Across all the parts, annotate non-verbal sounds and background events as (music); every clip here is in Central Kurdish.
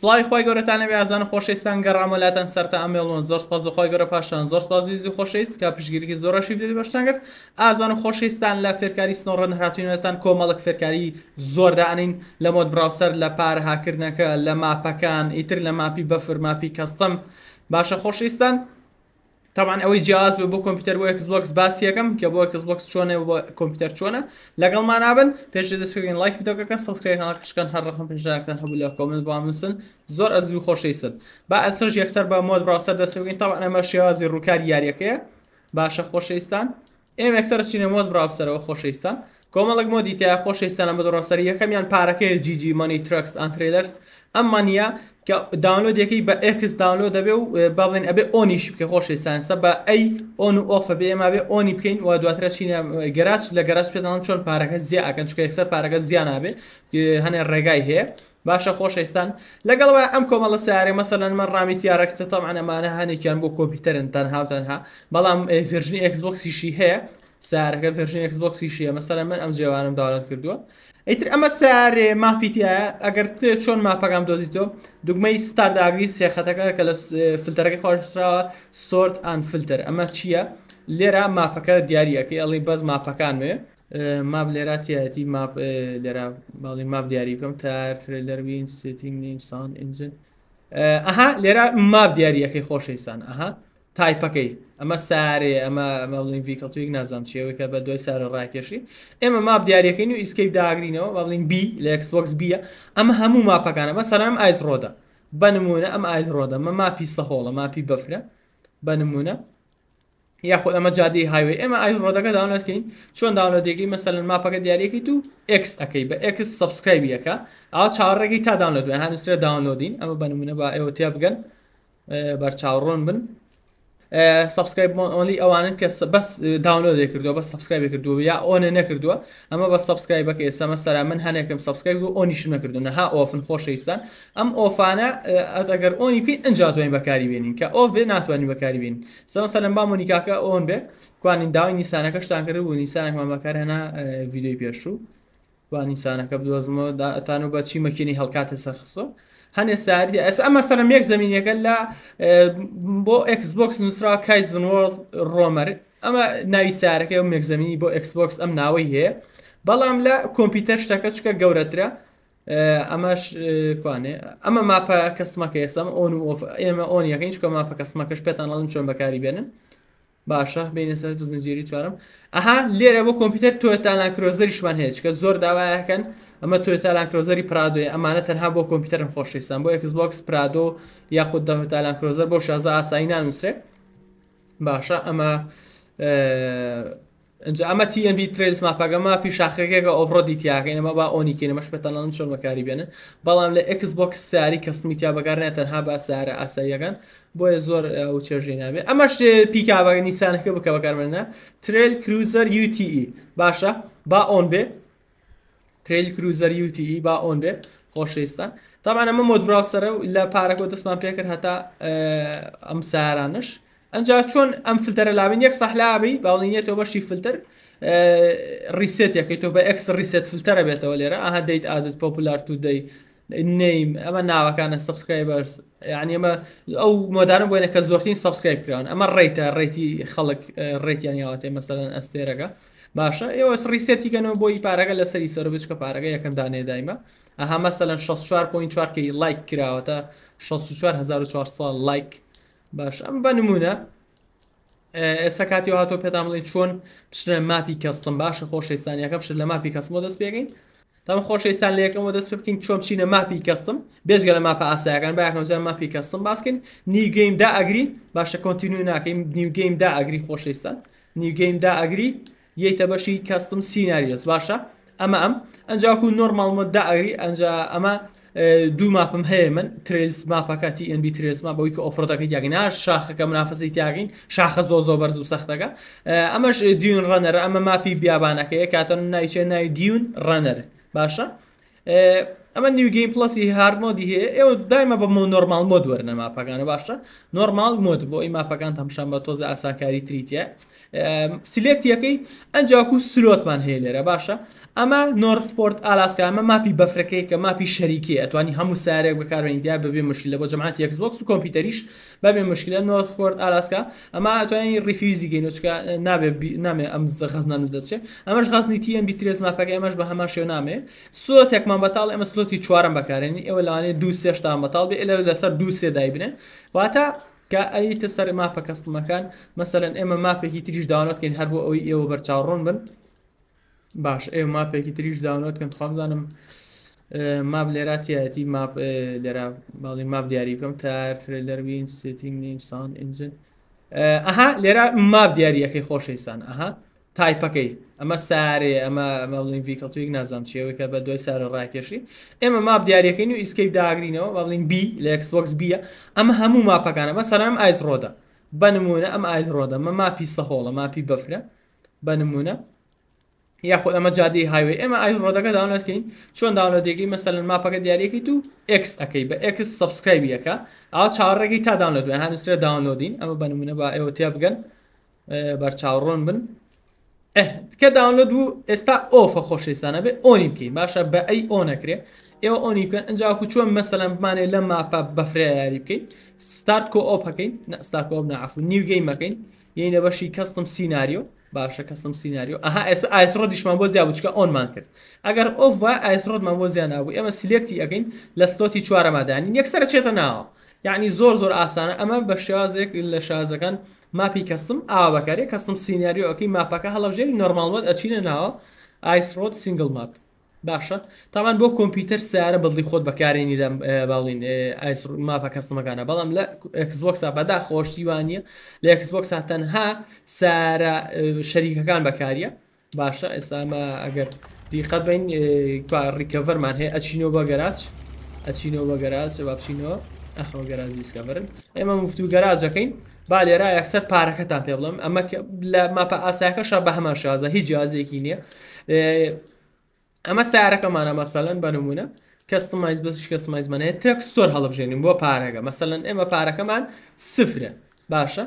سڵی خی گەورەتانە بێزان خۆشەویستان گەڕامەلاتەن سەرتا ئەمێڵون زۆر پاز خۆی گەورە پاشان زۆر پازیزی خۆشەویست کە پشگیری زۆرەشی دی بەشتان کرد ئازان و خۆشەویستان لە فێرکاری سنۆڕەن هاتوینەتان کۆمەڵک فێرکاری زۆردانین لە مۆت براوسەر لە پارەهاکردنەکە لە ماپەکان ئیتر لە ماپی بەفر ماپی کەستم باشە خۆشەویستان. تاوان ئەوەی جیاز بە بۆ کۆمپیوتەر بۆ کس بلوکس باسی یەکەم کە بۆ کەس بلوکس چۆنێ بۆ کۆمپیوتەر چۆنە لەگەڵ مانابن پێش دەستین لایک دەکەکە سڵخێکشکن هەرڕخم پێشداکەن هەبوو لە کۆمنت بامسن زۆر ئەز و خۆشەی سن با ئەسرج یەکسەر بە مۆد بڕاستەر دەستین تاوان ئەمە شێوازی ڕووکاری یاریەکەیە باشە خۆشەویستان ئێم یەکسەر چینە مۆد براوسەرەوە خۆشەویستان کۆمەڵک مۆ دیتیا خۆشەویستانە بە دڕۆسەری یەکەمیان پارەکەی جیجی مانی ترکس ئەنتریلەرس ئەممانە کە داونلۆدێکی بە ئەکس داونلۆ دەبێ و با بڵێن ئەبێ ئۆنیش بکە خۆشی سانسە بە ئەی ئۆن و ئۆفە بێ ئێمە بێ ئۆنی بکەین و دواترە چینە گەراج لە گەراج پێداڵم چۆن پارەکە زیە ئەکەن چکە یەکسەر پارەکە زیانابێ هەنێ ڕێگای هەیە باشە خۆشەویستان لەگەڵەوە ئەم کۆمەڵە سیارێ مەسەلەن من ڕامی یارەکسە تەم ئەنەمانە هەنێکیان بۆ کۆپیتەرن تەنها تەنها بەڵام ڤژنی ئەکسبکسیشی هەیە سارەکە ڤژنی ئەکسبکسیشیە مەسەلە من ئەم جێوانم داڵت کردووە. ئیتر ئەمە سارێ ماپیتە ئەگەر چۆن ماپەکەم دۆزیتۆ دوگمەی ستارداوی سێخەتەکە کە لە فلتەرەکە خۆشراوە سۆرت ئەن فلتەر ئەمە چییە؟ لێرە ماپەکە دیارریەکەی ئەڵی بەز ماپەکان وێ ماب لێرە تایەتی ماپ لێرە باڵی ماب دیاری بکەم تارترلەروین سێتینگ نیمسان ئینجن ئەها لێرە ماب دیارریەکەی خۆشەیسان ئەها تایپەکەی ئەمە سارێ ئەمە مەڵین ڤیکەڵتویک نازانام چیەوەکە بە دوای سارە ڕاکێشی ئێمە ماب دیارەکەین و ئیسکەیپ داگرینەوە بەڵین بی لە ئەکسۆکس بیە ئەمە هەموو ماپەکانە مە سەرم ئایس ڕۆدا بنمونە ئەم ئایس ڕۆدا مە ماپی سەهۆڵە ماپی بەفرە بنمونە یاخود ئەمە جادی هاوێ ئێمە ئایس ڕۆدەکە داونەتکەین چۆن داونەدێکی مەسەلەن ماپەکە دیارێکی تو ئکس ئەەکەی بە ئکس سبسکرایبیەکە ئا چاڕێکی تا داونەدوێن هەنووسرە داونۆدین ئەمە بنمونە با ئێوەتیا بگەن بەرچاوڕۆن بن سبسکرایب ئۆنلی ئەوانن کە بەس داونلۆ دەکردووە بە سبسکرایب کردووە یا ئۆنە نەکردووە ئەمە بە سبسکرایبەکە ئێسامە سەرا من هەنێکم سبسکرایب و ئۆنیش نەکردون نەها ئۆفن خۆشەویستان ئەم ئۆفانە ئەگەر ئۆنی پێین ئەجا توانین بەکاری بێنین کە ئۆ بێ ناتوانین بەکاری بین سەمە سەرم با مونیکاکە ئۆن بێ کوانین داوای نیسانەکە شتان کرد و نیسانێکمان بەکار هەنا ویدیۆی پێشوو. نیسانەکە بدۆزمەوە تان و بەچی مەکینی هەڵکاتە سەرخسۆ هەنێ ساری ئەس ئەمە سەرم یەک زمینینەکە لە بۆ ئەکسبکس نووسرا کای زنوەڵ ڕۆمەر ئەمە ناوی سارەکە و مێکزمینی بۆ ئەکسبکس ئەم ناوەی هەیە بەڵام لە کۆمپیوتەر شتەکە چکە گەورەترە ئەمەش کوانێ ئەمە ماپە کەسمەکە ئێسم ئۆن و ئێمە ئۆن یەکەین چکە ماپە کەسمەکەش پێتانڵم چۆن بەکاری بێنن باشە بینە سەر دزنجێری چوارم ئەها لێرە بۆ کۆمپیوتەر تۆتانان کرۆزەریشمان هەیە چکە زۆر داوایەکەن ئەمە توێتالانکرۆزەری پرادوێ ئەمانە تەنها بۆ کۆمپیوتەرم خۆشویستان بۆ ئەکسبکس پرادۆ یاخود دەهتالانکرۆزەر بۆ شازە ئاسایی نانووسێ باشە ئەمە ئەجا ئەمە TMB تریلز ماپگەما پی شاخەکێکە ئۆڤڕۆدی تیاکەینەمە با ئۆنیکەێنەمەش پێتەڵان چۆن بەکاری بێنن بەڵام لە ئەکسبکس ساری کەسمیتیا بەکارێت تەنها با سارە ئاساییەکان بۆیە زۆر و چێژی نابێ ئەمە شتێ پیکاوەگە نیسانەکە بکە بەکارمێنە تریل کروزەر UTE باشە با ئۆن بێ تریل کروزەر یوتی با ئۆن بێ خۆشەویستان تامان ئەمە مۆد براوسەرە و لە پارەکۆ دەستمان پێکرد هەتا ئەم سارانش ئەجا چۆن ئەم فلتەرە لابین یەک سەحلابی باڵینیەتەوە بەشی فلتر ریسێت یەکەیتەوە بە ئەکس ریسێت فلتەرە بێتەوە لێرە ئاها دەیت ئادت پۆپولار تو دەی نیم ئەمە ناوەکانە سبسکرایبەرس یعنی ئەمە ئەو مۆدانم بۆینە کە زۆرترین سبسکرایب کراون ئەمە ڕێتە ڕێتی خەڵک ڕێتیان یاواتێ مەسەرەن ئەستێرەکە. باشە ئێوە ریسێتیکەنەوە بۆی پارەکە لە سەری سەر بچکە پارەکە یەکەم دانێ دایمە ئەها مەسەلەن 64.4 کە لایک کراوەتە 64 لایک باش ئەم بە نمونە ئێستا کاتی هاتۆ پێدامڵی چۆن پشتە ماپی کەستم باشە خۆشەیسانیەکە پشت لە ماپی کەسمۆ دەست پێگەین تام خۆشەیسان لەکەمەوە دەست بکەین چۆم چینە ماپی کەستم بێژگە لە ماپە ئاسایەکان باەکەمجان ماپی کەستم باسکەین نیوگەیم دا ئەگرین باشە کۆنتینو ناکەین نیوگەیم دا ئەگری خۆشەیسان نیوگەیم دا ئەگری یەتە بەشی کەستم سینناریۆس باشە ئەمە ئەم ئەنجاکو نۆرمالمە داعری ئەنجا ئەمە دوو ماپم هەیە من ترس ماپکاتی ئەبی ترسما بەوەی کە ئۆفرۆتەکە یاگەنا شاخەکە منافەسی تیاگین شاخە زۆ زۆ بەرز و سەختەکە ئەمەش دیون ڕەنەر ئەمە ماپی بیابانەکەی کاتە نایچێ نای دیون ڕەنەر باشە ئەمە نیوگەیم پلسی هارمۆدی هەیە ئێوە دایمە بە نۆرمال مۆ دووەرنە ماپەکانە باشە نۆرمال مۆت بۆ ئەی ماپەکان هەمشان بە تۆزە ئاسانکاری تریتە سیلێکتیەکەی ئەنجاکو سلۆتمان هەیە لێرە باشە ئەمە نۆرسپۆرت ئالاسکا ئەمە ماپی بەفرەکەی کە ماپی شەریکی ئەتوانی هەموو سارێک بەکارێنیدیا ببێ مشکل لە بۆ جەماعات یەکسبکس و کۆمپیوتەریش بەبێ مشکلە نۆرسپۆرت ئالاسکا ئەمە ئەتوانی ریفیوزی گەینچکە نابێ نامێ ئەم خەزنان دەچێت ئەمەش غازنی تیم بیترێز ماپەکە ئەمەش بە هەمان شێو نامێ سوۆتێکمان بەتاڵ ئەمە سلۆ زۆتی چوارم بەکارێنی ئێوە لەوانێ دو سێشتا مەتاڵ بێ لە لەسەر دو سێ دایبنێ واتە کە ئەیتە سەر ماپە کەستمەکان مەسەرەن ئێمە ماپێکی تریش داوتکەین هەر بۆ ئەوی ئێوە بەرچاوڕۆن بن باش ئێوە ماپێکی تریش داوتکەن خۆمزانم ماب لێراتیەتی ماپ لێرا باڵی ماب دیاری بکەم تار ترلەروین سێتینگ نیمسان ئنجن ئەها لێرا ماب دیاریەکەی خۆشەیسان ئەها تایپەکەی ئەمە سارێ ئەمە مەڵین ڤیکەڵتویک نازام چیەوەی کە بە دوای سارە ڕاکێشی ئێمە ماب دیارەکەین و ئیسکەی داگرینەوە بەڵین بی لە ئەکسۆکس بیە ئەمە هەموو ماپەکانەمە سەرم ئایس ڕۆدا بنمونە ئەم ئایس ڕۆدا مە ماپی سەهۆڵە ماپی بەفرە بنمونە یاخود ئەمە جادی هاوێ ئێمە ئایس ڕۆدەکە داونەتکەین چۆن داونەدێکی مەسەلەن ماپەکە دیارێکی تو ئکس ئەەکەی بە ئکس سبسکرایبیەکە ئا چاڕێکی تا داونەت هەنووسرە داونۆدین ئەمە بنمونە با ئێوە تیا بگەن بەرچاوڕۆن بن تکە داونلود بوو ئێستا ئۆفە خۆشەویستانە بێ ئۆنی بکەین باشە بە ئەی ئۆ نەکرێ ئێوە ئۆنی بکەن ئەنجاکو چۆن مەسەلەن بمانێ لە ماپە بەفرێ یاری بکەین ستارت کۆ ئۆپەکەین ستار کۆ نعفو نیوگەی مەکەین یینە بەشی کەستم سینناریۆ باشە کەسم سینناریۆ ئەها ئێستا ئایسۆ دیشمان بۆ زیاب بچکە ئۆنمان کرد ئەگەر ئۆف وا ئایسۆتمان بۆ زیاننابوو ئێمە سلێکتی ئەگەین لە ستۆتی چوارەمادانی یەکسەر چێتە ناوە یعنی زۆر زۆر ئاسانە ئەمە بە شازێک لە شازەکان ماپی کەستم ئاواکاری کەستم سینیاریۆەکەی ماپەکە هەڵەژێری نۆرمالوەت ئەچینە ناوە ئایسرۆت سنگل ماپ باشە تاوان بۆ کۆمپیوتەر سیارە بڵی خۆت بەکارێنی باڵین ماپە کەسمەکانە بەڵام لە ئەکسبکسا بەدا خۆشتیوانە لە ئەکسبکسا تەنها سارە شەریکەکان بەکاریە باشە ئێسامە ئەگەر دیقەت بین ڕیکەڤەرمان هەیە ئەچینەوە بە گەراج ئەچینەوە بە گەراج بابچینەوە ئەخۆ گەراج دیسکەبرن ئێمە مفتو گەراجەکەین با لێرە یەکسەر پارەکەتان پێ بڵم ئەمە لە ماپە ئاساکەشە بە هەمان شازە هیچ جیازێکی نییە ئەمە سیارەکەمانە مەسەلەن بەنمونە کەستمایز بەش کەسمایزمانەیە تێکستۆر هەڵبژێنین بۆ پارەکە مەسەلەن ئێمە پارەکەمان سفرە باشە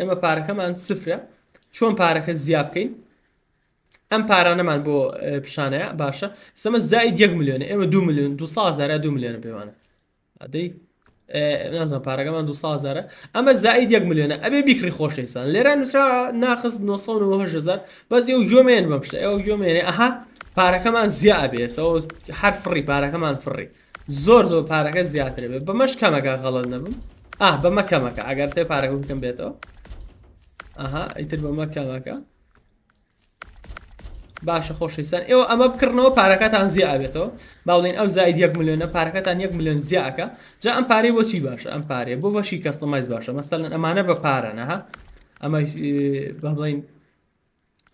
ئێمە پارەکەمان سفرە چۆن پارەکە زیاب بکەین ئەم پارانەمان بۆ پیشانەیە باشە سەمە زای 1 میلیۆن ئێمە دو میلیۆن 2 سازارە دو میلیۆن پێوانە ئەدەی نازان پارەکەمان دو سازارە ئەمە زائید یەک میلیۆنە ئەبێ بیکری خۆشەیسان لێرە نووسرا ناقص 1970 بەس ئەو گوێمێن بەم شتە ئەو گوێمێنێ ئەها پارەکەمان زیە ئەبێسەوە هەر فڕی پارەکەمان فڕی زۆر زۆر پارەکە زیاترێ بێ بەمەش کەمەکە غەڵت نەبم ئا بەمە کەمەکە ئەگەر تێ پارەکە بکەم بێتەوە ئەها ئیتر بەمە کەمەکە باشە خۆشەویستان ئێوە ئەمە بکردنەوە پارەکەتان زیابێتەوە باڵێن ئەو زاید یەک میلیۆنە پارەکەتان یەک میلیۆن زیاکە جا ئەم پارەی بۆچی باشە ئەم پارێ بۆ بەشی کەستمایز باشە مەسەن ئەمانە بە پارەنەها ئەمە بڵین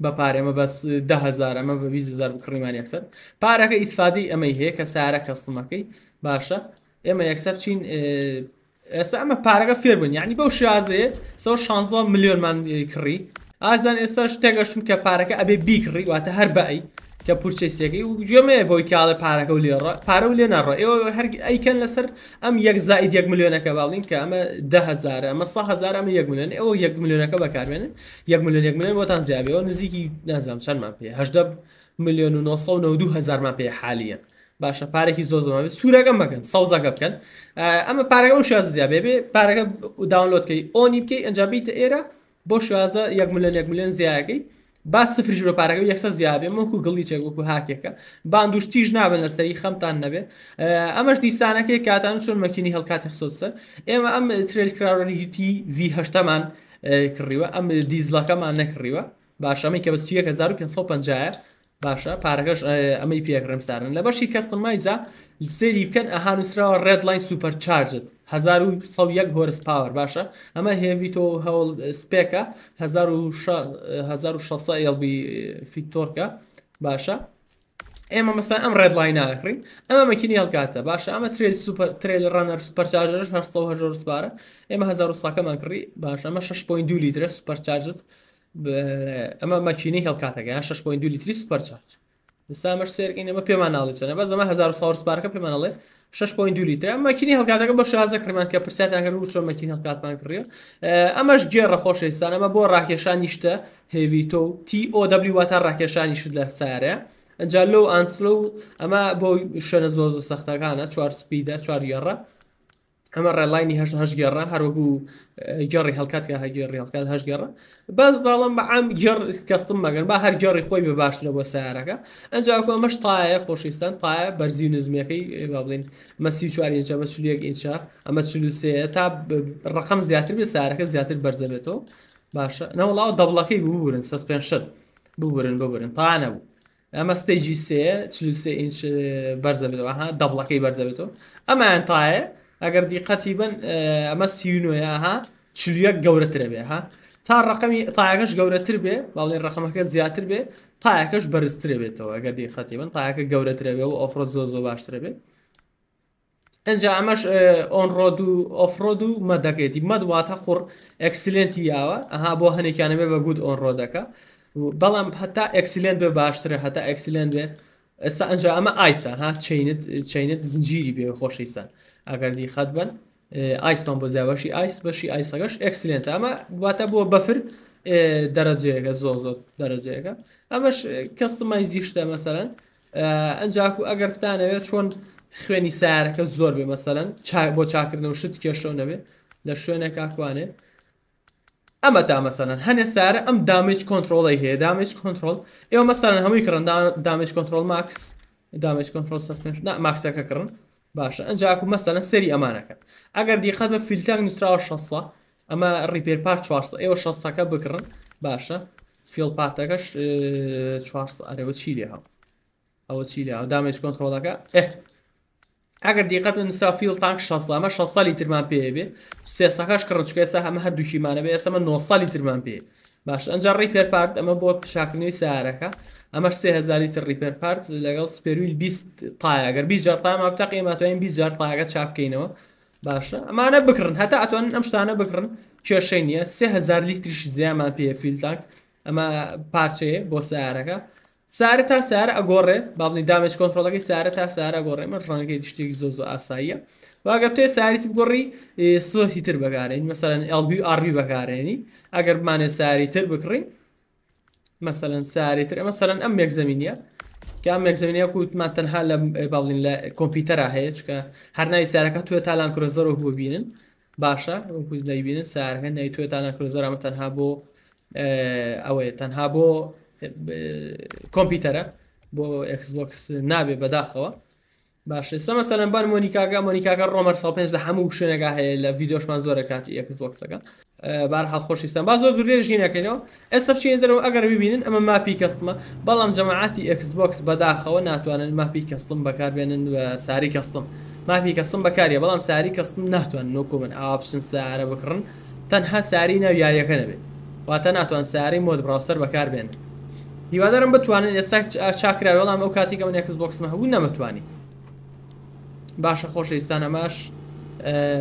بە پارێمە بەس دههزار ئەمە بە 20زار بکڕیمان یەکسەر پارەکە ئیسفادی ئەمەی هەیە کە سارە کەستمەکەی باشە ئێمە یەکسەر چین ئێستا ئەمە پارەکە فێر بن یعنی بەو شازەیە 16 میلیۆنمان کڕی ئازان ئێستا شتێگەشتم کە پارەکە ئەبێ بیکڕی واتە هەر بەئی کە پورچەسیەکەی و گوێمێ بۆی کاڵە پارەکە و لێڕ پارە و لێنەڕە ئێوە هەر ئەیکەن لەسەر ئەم یەک زائید یەک میلیۆنەکە باڵین کە ئەمە دههزار ئەمە سەهزار ئەمە یەک میلیۆن ئەوە یەک میلیۆنەکە بەکارمێنن یەک میلیۆن یەک میلیۆن بۆتان زیابەوە نزیکی نازام چەندمان پێ هەشدە میلیۆن و 1992هزارمان پێ حالیە. باشە پارێکی زۆ زمان سوورەکەم مەکەن ساوزەکە بکەن ئەمە پارەکە و شازیابێ پارەکە داونلودکەی ئۆنی بکەی ئەنجابیتە ئێرە بۆ شوازە یەک ملەن یەک ملێن زیاگەی با سفر ژۆپارەکە یەکسە زیابێ مەکو گڵی چێکوەکو هاکێکە باندوشتیش نابن لەسەری خەمتان نەبێ ئەمەش دیسانەکەی کاتان چۆن مەکینی هەڵکات خسۆسە ئێمە ئەم ترلکراڕۆنی هیتی ڤهشتەمان کڕیوە ئەم دیزلەکەمان نەکڕیوە باشەمەی کە بە 1550 باشە پارەکەش ئەمەی پێکرمستانن لە بەشی کەستن مایزا سێری بکەن ئەهانووسراوە ڕێدلاین سوپەر چارجت 1970 هۆرس پاوەر باشە ئەمە هێوی تۆ هەوڵ سپێکە 1600 ئەلبی فیکتۆرکە باشە ئێمە مەسا ئەم ڕێد لای ناکرین ئەمە مەکینی هەڵکاتە باشە ئەمە تریل سوپەر تریل ڕەنەر سوپەرچارژش 1970 سپارە ئێمە 1970 کەمان کڕی باشە ئەمە 6.2 لیترە سوپەرچارجت 1970 ئەمە مەچینەی هێڵکاتەکە شش پوین دو لیتری سوپەرچارج ئستامەش سێرگین ئەمە پێمان ناڵی چەنە بە زەمە 1970 سپارکە پێمانڵێ 6.2 لیتر مەکینی هەڵکاتەکە بە شازە کرمان کە پرسیاتان کرد چۆن مەکین هەڵکاتمان کڕیە ئەمەش گێڕە خۆشەویستان ئەمە بۆ ڕاکێشان نیشتە هێویتۆ و TOW واتە ڕاکێشانی شت لە سارە ئەجا لەو ئانسلو ئەمە بۆ شەنە زۆز و سەختەکانە چوار سپیدە چوار یێڕە لاینی ئەمە ڕێلاینی هەش هر گەڕە جاری گەڕی که کە جاری ڕێڵکات هەش گەڕە بعد باڵم بە ئام جار کەستم مگر با هر جاری به هەر گەڕی خۆی که انجام کنم مش ئەنجکو خوشیستن تایە خۆشیستان پایە بەرزی إيه بابلین مسیو بڵین مەسی مسیو یک سولێک اما ئەمە سه تا رقم زیادتر به که ڕقم زیاتر بێ سارەکە زیاتر بەرزەبێتەوە باشە نەوەڵاو آه، دەبڵەکەی ببورن سەس پێ شت ببورن ببورن پانە بوو. ئەمە ستێجی سێ چلوسێ ئینچ بەرزەبێتەوە ها دەبڵەکەی بەرزەبێتەوە اما آه، انتایه ئەگەر دیقەتی بن ئەمە سیونۆە ها چلوەک گەورەترە بێ ها تا ڕقمی تاەکەش گەورەتر بێ باڵێن ڕقمەکە زیاتر بێ تایەکەش بەرزترە بێتەوە ئەگەر دیقەتی بن تاەکە گەورەترە بێ و ئۆفرۆ زۆ زۆ باشترە بێ ئەجا ئەمەش ئۆنڕۆد و ئۆفرۆد و مە دەکەیتی مەدواتە خوڕ ئەکسلێنتی یاوە ئەها بۆ هەنێکیانەبێ بە گوت ئۆنڕۆدەکە بەڵام هەتا ئەکسلێن بێ باشترە هەتا ئەکسلێن بێ ئێستا ئەنج ئەمە ئایسا ها چینت چینت زنجیری بێ خۆشیسان. ئەگەر دی خەت بن ئایسمان بۆ زیاوەشی ئایس بەشی ئایسەکەش ئەکسلێنت ئەمە واتە بووە بەفر دەرەجەیەکە زۆر زۆر دەرەجەیەەکە ئەمەش کەستمای زیشتە مەسەرەن ئەنجاکو ئەگەر بتانەوێت چۆن خوێنی سارەکە زۆر بێ مەسەرەن بۆ چاکردن و شت کێشەو نەبێ لە شوێنێک کاکوانێ ئەمە تا مەسەرەن هەنێ سارە ئەم دامج کۆنتترۆڵی هەیە دامج کۆنتترۆل ئێوە مەسەرەن هەمووی کڕن دامج کۆنتترۆل ماکس دامج کۆنتترۆل ماکسەکە کڕن باشە ئەنجاکو مەسەەن سەری ئەمانەکە ئەگەر دیخەت بە فیلتانگ نووسراوە شسە ئەمە ڕیپێر پار چوار ئێوە شەکە بکڕن باشە فیل پارتەکەش ئەرەوە چی لێ هەم ئەوە چی لێ دامێج کۆنتترۆلەکە ئە ئەگەر دیقەت نووسا فیل تانک شەسەمە شە سالی ترمان پێبێ سێسەکەش کڕچکە ئێسا هەمە هەر دوکیمانە بێ ئێسەمە 9 سالی ترمان پێ باش ئەنج ڕی پێرپارت ئەمە بۆ پیشاکردنی سیارەکە ئەمەش سهزاری تر ریپەر پارت لەگەڵ سپێویل 20 تایەگەر 20 جار تاما بتەقی ماتوانین 20 جار تاگە چاپکەینەوە باشە ئەمانە بکردن هەتا ئەتوان ئەم شتانە بکردن کێشەی نییە 3000 لیتریش زیامان پێ فیلتانک ئەمە پارچەیە بۆ سیارەکە سارە تا سارە ئەگۆڕێ بابنی دامێش کۆنتترۆلەکەی سارە تا سارە گۆڕێ مە ڕەنگەی تشتێکی زۆ زۆ ئاساییە واگەپتێ ساریت گۆڕی سۆهی تر بەکارێن مەسەرەن LB RB بەکارێنی ئەگەر بمانێ ساری تر بکڕین مەسەرەن ساریتر ئەمە سەرەن ئەم یەک زمینە کام یەکزمینە کوتمان تەنها لە باڵین لە کۆمپیوتەرا هەیە چکە هەرنای سارەکە توێ تالان کرۆزەر و ببینن باشە کوز لەبینن سارەکە نای توێ تالان کرۆزەرامە تەنها بۆ ئەوەیە تەنها بۆ کۆمپیوتەرە بۆ ئەکسبکس نابێ بەداخەوە باشە سەمە سەرەنبان مۆنیکاگە مۆنیکاگە ڕۆمەر 5 لە هەموو شوێنەکە هەیە لە ویدۆشمان زۆرە کاتی ئەکسبکسەکە بار هەڵخۆشی سم با زۆر درێژی نەکەینەوە ئێستا بچینە دەرەوە ئەگەر ببینن ئەمە ماپی کەستمە بەڵام جەماعاتی ئەکسبکس بەداخەوە ناتوانن ماپی کەستم بەکاربێنن ساری کەستم ماپی کەستم بەکاریە بەڵام ساری کەستم ناتوان نۆکو من ئاپشن سارە بکڕن تەنها ساری ناویایەکە نەبێت واتە ناتوان ساری مۆد براوسەر بەکاربێنن هیوادارم بتوانن ئێستا چاکرا بەڵام ئەو کاتی کە من ئەکسبکسمە هەبوو نەمەتوانی باشە خۆشە ئستانە ماش.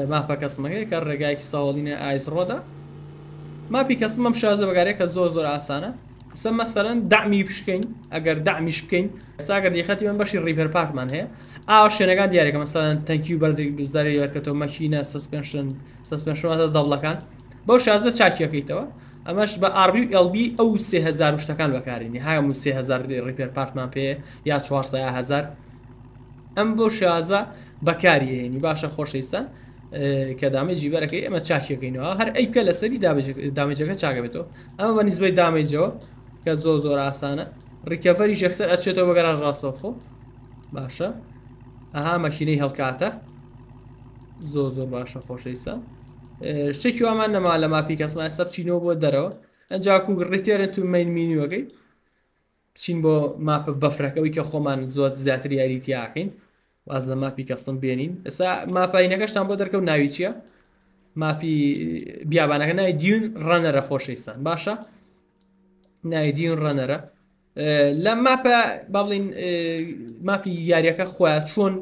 ماپە کەسمەکەی کە ڕێگایکی ساوەڵینە ئایسڕۆدا ماپی کەسمەم شازە بەگارێک کە زۆر زۆر ئاسانە سە مەسەرەن دامی پشکەین ئەگەر دامیش بکەین ساگەر دیخەتی من بەشی ڕیپەر پارتمان هەیە ئاو شوێنەکان دیارێکە مەسەرەن تەنکی و بەردێک بزداری وەرکەەوە مەشینە سسپشن سسپشناتە دەڵەکان بەو شازە چاکیەکەیتەوە ئەمەش بە ئاربی LB ئەو 3000 شتەکان بەکارینی هایم 3000 ڕیپەر پارتمان پێ یا 400 هزار ئەم بۆ شازە بەکارهێنی باشە خۆشەویستە کە دامێجی بەرەکەی ئەمە چاکیەکەینەوە هەر ئەیکە لەسەری دامێجەکە چاکە بێتەوە ئەمە بە نزبەی دامێجەوە کە زۆ زۆر ئاسانە ڕیکەفەری ژەکسەر ئەچێتەوە بەگەران ڕاستەخۆ باشە ئەها مەکینەی هەڵکاتە زۆ زۆر باشە خۆشەویستە شتێکی وامان نەما لە ماپی کەسمان سەب چینەوە بۆ دەرەوە ئەنجاکو ڕێتێرە تو مین مینیوەکەی بچین بۆ ماپە بەفرەکەەوەی کە خۆمان زۆر زیاتر یاریتیاکەین واز لە ماپی کەستم بێنین ئێستا ماپینەکەشتان بۆ دەرکەوت ناوی چییە؟ ماپی بیابانەکە نای دیون ڕەنەرە خۆشەویستان باشە نای دیون ڕەنەرە لە ماپە با بڵین ماپی یاریەکە خۆیان چۆن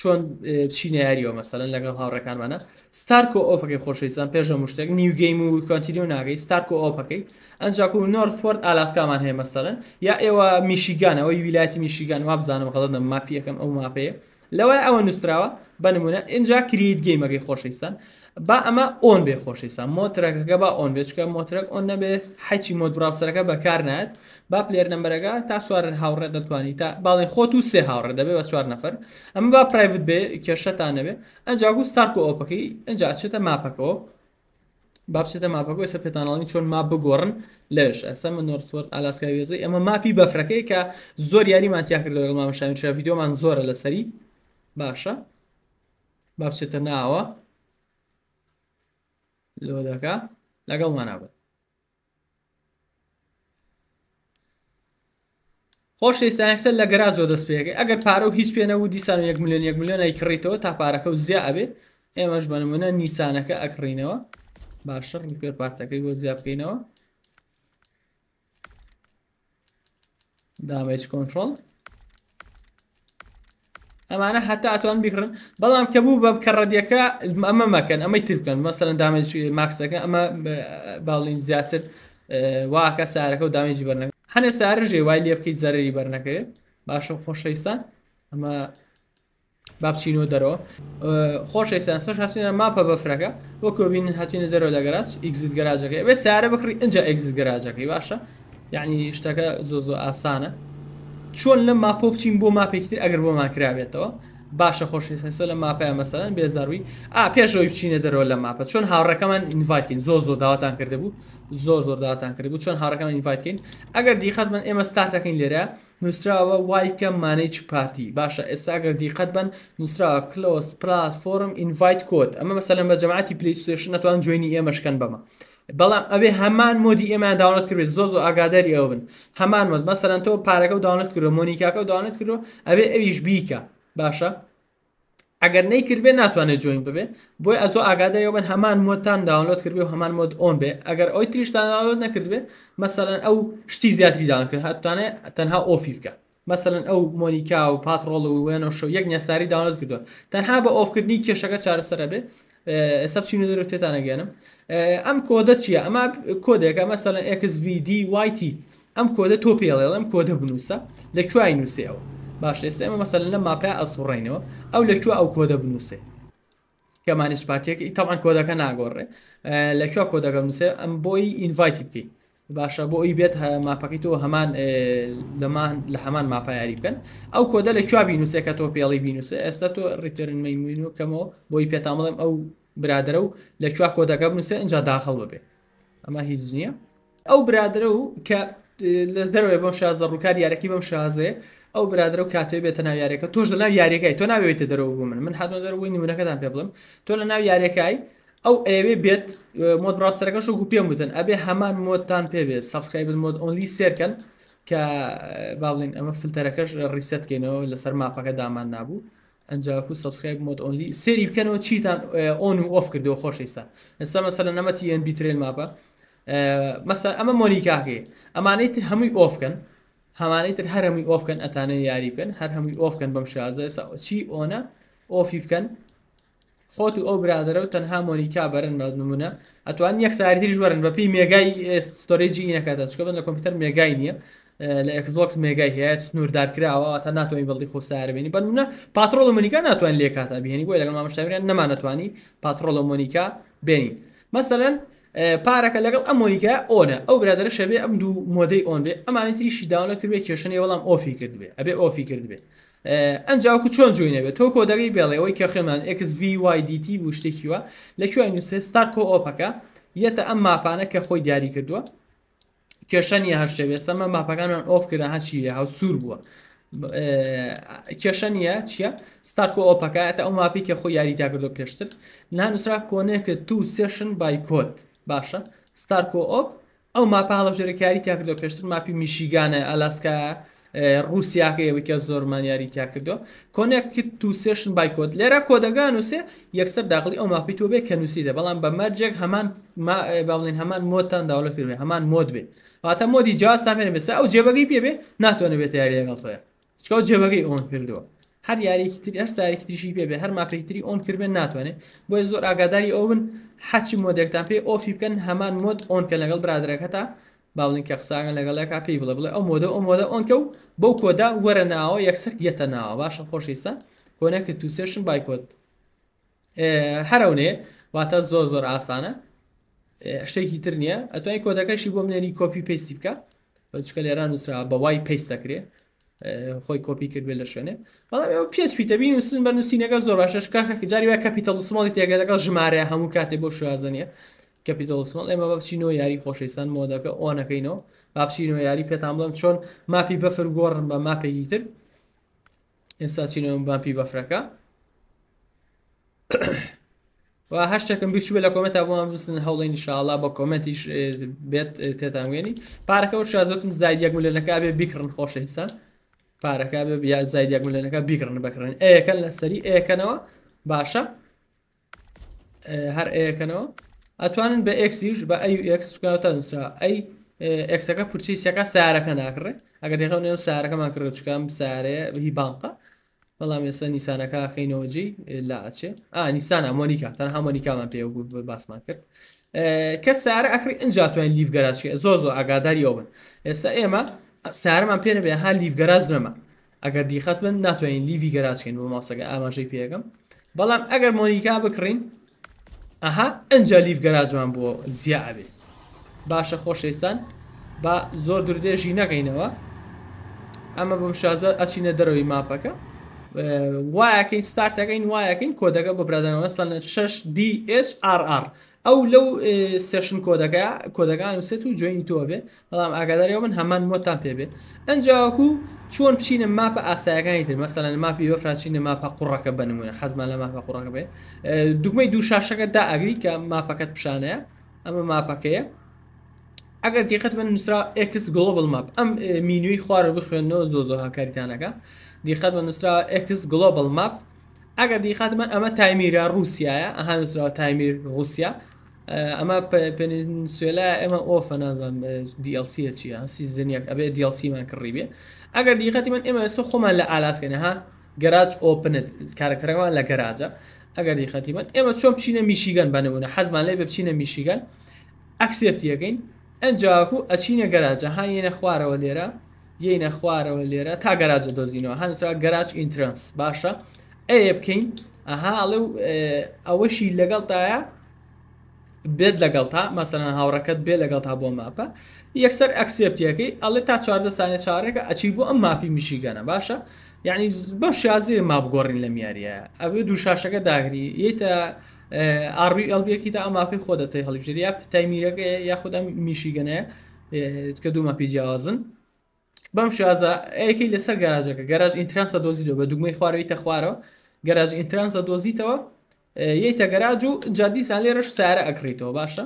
چۆن چینەیاریەوە مەسەلەن لەگەڵ هاوڕەکانمانە ستارکۆ ئۆپەکەی خۆشەویستان پێشە مشتێک نیوگەیم و کۆنتیلیۆ ناگەی ستارکۆ ئۆپەکەی ئەنجاکو و نۆرتفۆرد ئالاسکامان هەیە مەسەرن یا ئێوە میشیگانەوەی ویلایەتی میشیگان وا بزانم قەڵەن ماپی یەکەم ئەو ماپەیە لەوەی ئەوە نووسراوە بنممونە اینجا کریت گەیمەگەی خۆشەویستان با ئەمە ئۆن بێ خۆشەویستان مۆترەکەەکە با ئۆن بێچکە مۆترەك ئۆن نەبێ حەچی مۆدراوسەرەکە بەکار نات با پلێر نمبرەکە تا چوارن هاوڕێ دەتوانانی تا باڵێن خۆت و سێ هاوڕە دەبێ بە چوار نەفەر ئەمە با پرایڤت بێ کێشەتان نەبێ ئەنجاگو ستارکو ئۆپەکەی ئەجا چێتە ماپەکەەوە بابچێتە ماپەکە ئێستا پێتانڵی چۆن ما بگۆڕن لەش ئەسە من نۆرتۆرت ئالاسکای وێزەی ئەمە ماپی بەفرەکەی کە زۆر یاری ماتیا کرد لەگەڵ مامەشانی چرا یددیۆمان زۆرە لەسەری باشە با بچێتە ناوە لۆ دەکە لەگەڵمان نابێت خۆشێستانکسە لە گەراجۆ دەست پێەکەی ئەگەر پارە و هیچ پێێنە و دیسان 1 میلیۆن 1 میلیۆن ئەیکڕیتەوە تا پارەکە و زیە ئەبێ ئێمەش بنمونە نیسانەکە ئەکڕینەوە باشە پێر پارتەکەی بۆ زیاب بکەینەوە دامەج کۆنتترۆل ئەمانە هەتا ئەتوان بیکڕن بەڵام کە بوو بە بکە ڕەدیەکە ئەمە مەکەن ئەمەی تر بکەن مەسەرەن دامێژ ماکسەکە ئەمە باڵین زیاتر واکە سارەکە و دامێجی بەرنەکە هەنێ سارە ژێوای لێ بکەیت زەرری بەرنەکەێت باشە خۆشەویستان ئەمە بابچینەوە دەرەوە خۆشەویستان سەش هاتوینە ماپە بەفرەکە بۆ کۆبین هاتوینە دەرەوە لەگەراج ئیگزیت گەراجەکە بێ سارە بکڕی ئەجا ئەگزیت گەراجەکەی باشە یعنی شتەکە زۆ زۆ ئاسانە چۆن لە ماپۆ بچین بۆ ماپێکتر ئەگەر بۆمان کرابێتەوە باشە خۆشی سەسە لە ماپای مەسەرەن بێزاروی ئا پێشەوەی بچینە دەرەوە لە ماپە چۆن هاوڕەکەمان ئینڤایتین زۆ زۆ داواتان کرده بوو زۆر زۆر دااتان کرد بوو چۆن هاڕەکەمان ئینڤایتکەین ئەگەر دیقەت من ئێمە ستارتەکەین لێرە نووسراوە وایکە مانەیچ پارتی باشە ئێستاگەر دیقەت بن نووسراوە کلۆس پلاس فۆرم ئینڤایت کۆت ئەمە مەسەلەن بە جەماعتی پلیسێشن ناتوان جوێنی ئێمەشکەن بەمە. بەڵام ئەوێ هەمان مدی ئێمان داونت کردێت زۆ زۆ ئاگاداری ئەو بن هەمان مد مەسەرەن تۆ پارەکە و داونت کردو مۆنیکاکە و داونت کردو ئەوێ ئەویش بیکە باشە ئەگەر نەیکردبێ ناتوانێت جوین ببێ بۆی ئەزۆ ئاگاداری بن هەمان مۆتان داونلۆت کردێ و هەمان مۆد ئۆن بێ ئەگەر ئەوی تریشتان داونلۆت نەکردبێ مەسەرەن ئەو شتی زیاتری دان کرد هەتوانێت تەنها ئۆفی بکە مەسەن ئەو مۆنیکا و پاتڕۆڵ و وێنەوە شو یەک نەساری داونلۆت کردووە تەنها بە ئۆفکردنی کێشەکە چارەسەرە بێ ئێستا چینە دەرو تێتانەگەێنم ئەم کۆدە چییە ئەمە کۆدێک مەسەڵەن XVD وایتی ئەم کۆدە تۆ پێڵێڵ ئەم کۆدە بنووسە لە کوای نووسەوە باش ئێستا ئەمە مەسەل لە ماپیا ئەسوڕێنەوە ئەو لە کووە ئەو کۆدە بنووسێ کەمانش پارتێکی تاوان کۆدەکە ناگۆڕێ لە کووە کۆدەکە نووسێ ئەم بۆی ئینڤایتی بکەیت باشە بۆ ئەوی بێت ماپەکەی تۆ هەمان لە هەمان ماپایاری بکەن ئەو کۆدە لە چوابی نووسێکە تۆ پێڵی بینوسێ ئێستا تۆ ڕیترن مەموین و کەمەوە بۆی پێتامڵێم ئەو برادرە و لە چوا کۆدەکە بنووسێ اینجا داخڵ ببێ ئەمە هیچ نییە ئەو برادرە و کە لە دەروێ بەم شازە ڕووکار یارەکی بەم شازێ ئەو برادرە و کاتێ بێتە ناو یاریەکە تۆش لە ناو یاریەکەی تۆ ناوێتە دەرەوە بوو من من حادمە دەروی نمونونەکەدان پێ بڵم تۆ لە ناو یاریەکەی ئەو ئەوێ بێت مۆد ڕاستەکەش و پێم وتن ئەبێ هەمان مۆدتان پێبێت سابسکرایب مۆد ئۆنلی سێرکەن کە باڵین ئەمە فلتەرەکەش ڕیسەتکەینەوە لەسەر ماپەکە دامان نابوو ئەنجاکو سبسکرایب مۆت ئۆنلی سری بکەنەوە چیتان ئۆن و ئۆف کردەوە خۆشەویستە ئێستا مەسەر نەمەتی ئەن بیترێن ماپە مەسەر ئەمە مۆنیکاکێ ئەمانەی تر هەمووی ئۆفکەن هەمانەی تر هەر هەمووی ئۆفکەن ئەتانە یاری بکەن هەر هەمووی ئۆفکەن بەم شازە ئێستا چی ئۆنە ئۆفی بکەن خۆت و ئەو برادرە و تەنها مۆنیکا بەرن نمونە ئەتوان یەک ساریتری ژوەرن بەپی مێگای ستۆرێجی نەکاتە چکە بن لە کۆمپیوتەر مێگای نییە لە ئەکسبکس مێگای هەیە سنووردارکراوە تا ناتوانین بەڵی خۆساربێنی بەنە پاترۆڵ مونیکا ناتوان لێ کاتا بهێنی بۆی لەگەڵ مامەشتاویان نەمانەتوانی پاترۆڵ مۆنیکا بێنین مەسەەن پارەکە لەگەڵ ئەمۆنیکە ئۆنە ئەو برادرە شەبێ ئەم دوو مۆدەی ئۆن بێ ئەمانێتریشی داونەت بێ کێشنی وەڵام ئۆفی کردبێ ئەبێ ئۆفی کردبێ ئەنجاوکو چۆن جوینەبێت تۆ کۆدەگەی بێڵێەوەی کە خێمان XVYDT بوو شتێکیوە لەکوێ نووسێ ستار کۆ ئۆپەکە یەتە ئەم ماپانە کە خۆی دیاری کردووە کێشەنی هەرشەوێ سەمە ماپەکانمان ئۆف کرا هەچیە هاو سوور بووە کێشە نیە چییە ستارکۆ ئۆپەکەێتە ئەو ماپی کە خۆی یاریدا کردو پێشتر نانووسرا کۆنێککە تو سێشن بای کۆت باشە ستارکۆ ئۆپ ئەو ماپە هەڵەژێرەکاری تیا کردو پێشتر ماپی میشیگانە ئەلاسکایە رووسیاکە ئەوەیکە زۆرمان یاریتیا کردو کۆنێکیت تو سێشن بایکۆت لێرە کۆدەگان وسێ یەکسەر داخلی ئەو ماپی تۆ بێ کە نووسیدە بەڵام بە مەرجێک هەمان باڵین هەمان مۆتان داوڵەتیێ هەمان مۆت بێ واتە مۆدی جاستامێنە بێسە ئەو جێبگەی پێبێ ناتوانێت بێت یاری لەگەڵ تۆە چکە جێبگەی ئۆن کردووە. هەر یاریکی تری هەر ساارێکی تریشی پێبێ هەر ماپێکتری ئۆن کردێن ناتوانێت بۆی زۆر ئاگاداری ئەوبن حەچی مۆدێکتان پێی ئۆفی بکەن هەمان مۆد ئۆنکە لەگەڵ برادەکە تا باڵین کە قساگەن لەگەڵێکا پێی بڵێ بڵێ ئەو مۆدە ئەو مۆدە ئۆنکە و بەو کۆدا وەرە ناوە یەکسەر گەتە ناوە باشە خۆشیسە کۆنێککە تووسێشن بایکۆت هەرونێ واتە زۆ زۆر ئاسانە شتێکی تر نییە ئەتوانین کۆدەکەشی بۆ منێنی کۆپی پێیسی بکە بچکە لێران نووسرا بەوای پێیس دەکرێت خۆی کۆپی کرد لە شوێنێ بەڵام ئەو پێسپیتەبی نووسن بە نووسینەکە زۆر باششکە جاری وای کەپیتەڵ سمڵی تێگەلەکە ژمارە هەموو کاتێ بۆ شوازنیە کەپیتۆلسمەڵ ئێمە بەچینەوە یاری خۆشەویستان مۆدەکە ئۆنەکەینەوە باپچینەوە یاری پێتان بڵم چۆن ماپی بەفر گۆڕن بە ماپێکی تر ئێستا چینەوە باپی بەفرەکە (coughs) هەشتێکم بچوە لە کۆمەتا بۆمان بستن هەوڵی نیشاءڵا بە کۆمەتیش بێت تێتانوێنی پارەکە و شازتم زایدیەک مولەکە بێ بیکردن خۆشەویستان پارەکە بێ یا زایدیەک مولەکە بیکردن بکردن ئەیەکەن لە سەری ئەیەکەنەوە باشە هەر ئەیەکەنەوە ئەتوانن بە ئەکسیش بە ئەUX سکاوتەنسا ئەی ئەکسەکە پرچیسیەکە سارەکە ناکڕێ ئەگەر دەخەون نێو سارەکەمان کرد چکم سارەیە بەهی بانقە بەڵام ێستا نیسانەکە خینەوەجی لاچێ ئا نیسانە مۆنیکا تەنها مۆنیکامان پێ باسمان کرد کە سارە ئەخری ئەجا توانین لیفگەراچێ زۆ زۆ ئاگاداریەوە بن ئێستا ئێمە سارەمان پێە بێ ها لیفگەراج نەما ئەگەر دیخەت من ناتوانین لیوی گەراچکەین بۆ ماسەکە ئاماژەی پێگەم بەڵام ئەگەر مۆنیکا بکڕین ئەها ئەجا لیف گەراجوان بووە زیابێ باشە خۆشەویستان با زۆر درودێژی نەگەینەوە ئەمە بەم شازە ئەچینە دەرەوەی ماپەکە وایەکەین ستارتەکەین وایەکەین کۆدەکە بە برادەنەوە سەە 6 DHRR ئەو لەو سێشن کۆدەکە کۆدەکان وسێت و جوین تۆ بێ بەڵام ئاگاداریەوە من هەمان مۆتان پێ بێ ئەنجاوەکو و چۆن بچینە ماپە ئاسایەکانی تر مەسەلا ماپی وەفراچینە ماپە قوڕەکە بنمونە حەزمان لە ماپە قوڕەکە بێ دوگمەی دوو شاشەکە دا ئەگری کە ماپەکەت پیشانەیە ئەمە ماپەکەیە ئەگەر دیقەت من نووسرا ئکس گلۆبل ماپ ئەم مینوی خوارە بخوێنەوە زۆ زۆ هاکاریتانەکە دیقەت بە نووسرا ئکس گلۆبل ماپ ئەگەر دیقات من ئەمە تایمیرە رووسایە ئەها نووسرا تایمیر رووسیا ئەمە پێنسوێلا ئەمە ئۆفە نازان دیLCە چیە سی زنیەک ئەبێ دیLCمان کڕی بێ ئەگەر دیقەتی من ئێمە ئێستا خۆمان لە ئالاسکەێنەها گەراج ئۆپنت کارکتەرەوان لە گەراجە ئەگەر دیقەتی من ئێمە چۆن بچینە میشیگەن بنەبوونە حەزمان لێ بچینە میشیگەن ئەکسێپتیەکەین ئەنجاکو ئەچینە گەراجە هاینە خوارەوە لێرە یینە خوارەوە لێرە تا گەراجە دۆزینەوە هەنسرا گەراج ئینترنس باشە ئەیە بکەین ئەهاڵێ ئەوەشی لەگەڵ تایە بێت لەگەڵ تا مەسەرەن هاوڕەکەت بێ لەگەڵ تا بۆ ماپە یەکسەر ئەکسپتیەکەی ئەڵێ تا چواردە سانە چارەکە ئەچی بۆ ئەم ماپی میشیگەنە باشە یعنی بەم شازێ مابگۆڕین لە میارە ئەوێ دوو شاشەکە داگری یتە ئاڕبی ئەلبیەکی تا ئەماپی خۆدەتەی هەڵبژێریا تایمیرەکە یا خوددا میشیگەنەیە کە دوو ماپی جیاوازن بەم شازە ئەیکی لەسەر گەراژەکە گەراژ ئینترانسە دۆزیەوە بە دوگمەی خوارویتە خوارەوە گەراژ ئینترانسە دۆزیتەوە یەی تەگەراج و جادیسان لێرەش سارە ئەکریتەوە باشە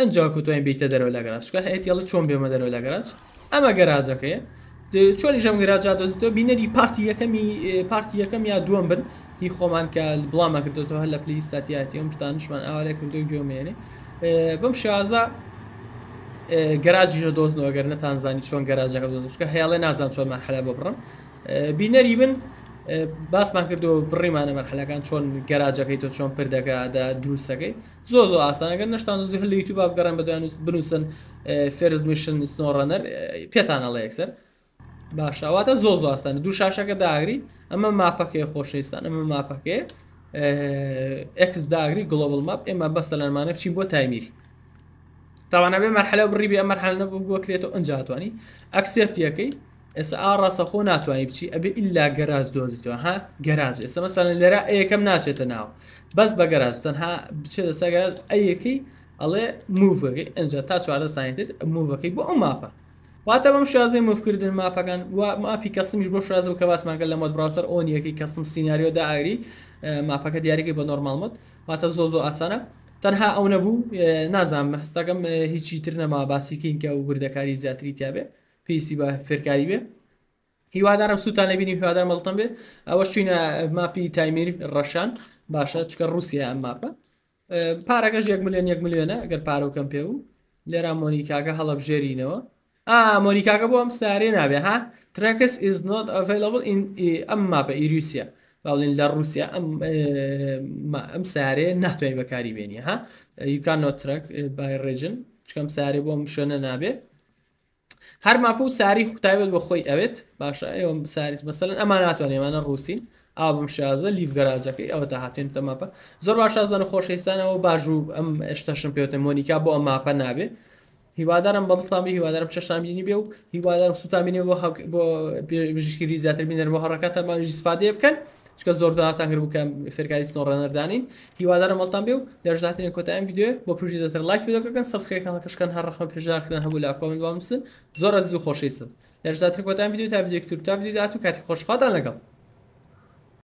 ئەجا کوتوین بیتە دەرەوە لە گەراج هەیەڵە چۆن بێمە دەرەوە لە گەراج ئەمە گەراجەکەیە چۆنی ژەم گراجا دۆزیتەوە بینەری پارتی یەکەمی پارتی یەکەم یا دووەم بن هی خۆمان کە بڵامە کردێتەوە هەر لە پلیستاتیاتی ئەم شتانشمان ئاوارێکم دو گوێمێنێ بەم شازە گەراجیژە دۆزنەوە گەرنە تانزانی چۆن گەراجەکە دۆزشکە هەیەڵێ نازان چۆن مەحەلە بۆ بڕم بینەری بن باسمان کردو بڕیمانە مەرحلەکان چۆن گەراجەکەی تۆ چۆن پردەکەدا دووسەکەی زۆ زۆ ئاسانەکە نشتان زی هەل یوتیوب بگەڕم بەدەیان بنووسن فێرزمیشن سنۆڕەنەر پێتانەڵە یەکسەر باشاواتە زۆ زۆ ئاسانە دوو شاشەکە داگری ئەمە ماپەکەی خۆشەویستان ئەمە ماپەکەی ئەکس داگری گلۆبل ماپ ئێمە بەسەلەرمانە بچین بۆ تایمیری تاوانە بێ مەرحلە بڕیبی ئەمەرحلە بۆ بکرێتەوە ئەنجاتوانی ئەکسێت یەکەی ئێستا ئاڕاستە خۆ ناتوانانی بچی ئەبێ ئللا گەراز دۆزیتەوە ها گەراج ئێستا مەسانە لێرا یەکەم ناچێتە ناو بەس بە گەراز تەنها بچێتە سەگەراز ئەیەکەی ئەڵێ موڤەکەی ئەنج تا چوارە سانیتر موڤەکەی بۆ ئەو ماپە واتە بەم شازی مفکردن ماپەکان و ماپی کەسمیش بۆ شازە و کە باسمانگە لە مۆت براوسەر ئۆنیەکەی کەسم سینناریۆ داعری ماپەکە دیارێکی بە نۆرمالمت واتە زۆ زۆ ئاسانە تەنها ئەو نەبوو نازانم هەستەکەم هیچی تر نەما باسیکەین کە و وردەکاری زیاتری تیاابێت پیسی بە فێرکاری بێ هیوادارم سووتان لەبینی هیوادار مەڵتم بێ ئەوە شوینە ماپی تایمیر ڕەشان باشە چکە رووسیا ئەم ماپە پارەکەش یەک ملیۆن یەک ملیۆنە ئەگەر پارۆکەم پێ و لێرا مۆنیکاکە هەڵب ژێرینەوە ئا مۆنیکاکە بۆ ئەم سارێ نابێ ها ترکس is not available ئەم ماپە ئیروسیا باڵین لە رووسیا ئەم ئەم سارێ ناتوانین بەکاری بێنی ها یکان نۆترک بای ڕێژن چکەم سارێ بۆم شوێنە نابێت هەر ماپە و ساری خوتایوێت بە خۆی ئەوێت باشە ئێوەم بساریت مەسەن ئەمان ناتوانێ ئێمانە ڕووسین ئابم شازە لیفگەراجەکەی ئەوە تا هاتوێن تەماپە زۆر باشازان خۆشەویستانەوە باش و ئەم ئێشتاشم پێوتە مۆنیکا بۆ ئەم ماپە نابێ هیوادارم بەڵتامی هیوادارم چەشامبینی بێ و هیوادارم سوتامینی بۆ بۆ پێژشکی زیاتربینەر بۆ هەڕەکە تەمانژی سفادێ بکەن. چکە زۆر دااتان کرد بکەم فێرکاری سنۆڕەنەردانین هیوادارم مەڵتان بێ و دەژاتین کۆتایان یددیو بۆ پروژی دەتر لایک دەکەن سبسکرێکەکان کەشکەن هەرڕخە پێژارکردن هەبوو لا کۆمنت وامسن زۆر ئەزی و خۆشەیسن دەژاتر کۆتان یددیو تا یددیو تا ویددیو داات و کاتی خۆشخواتان لەگەڵ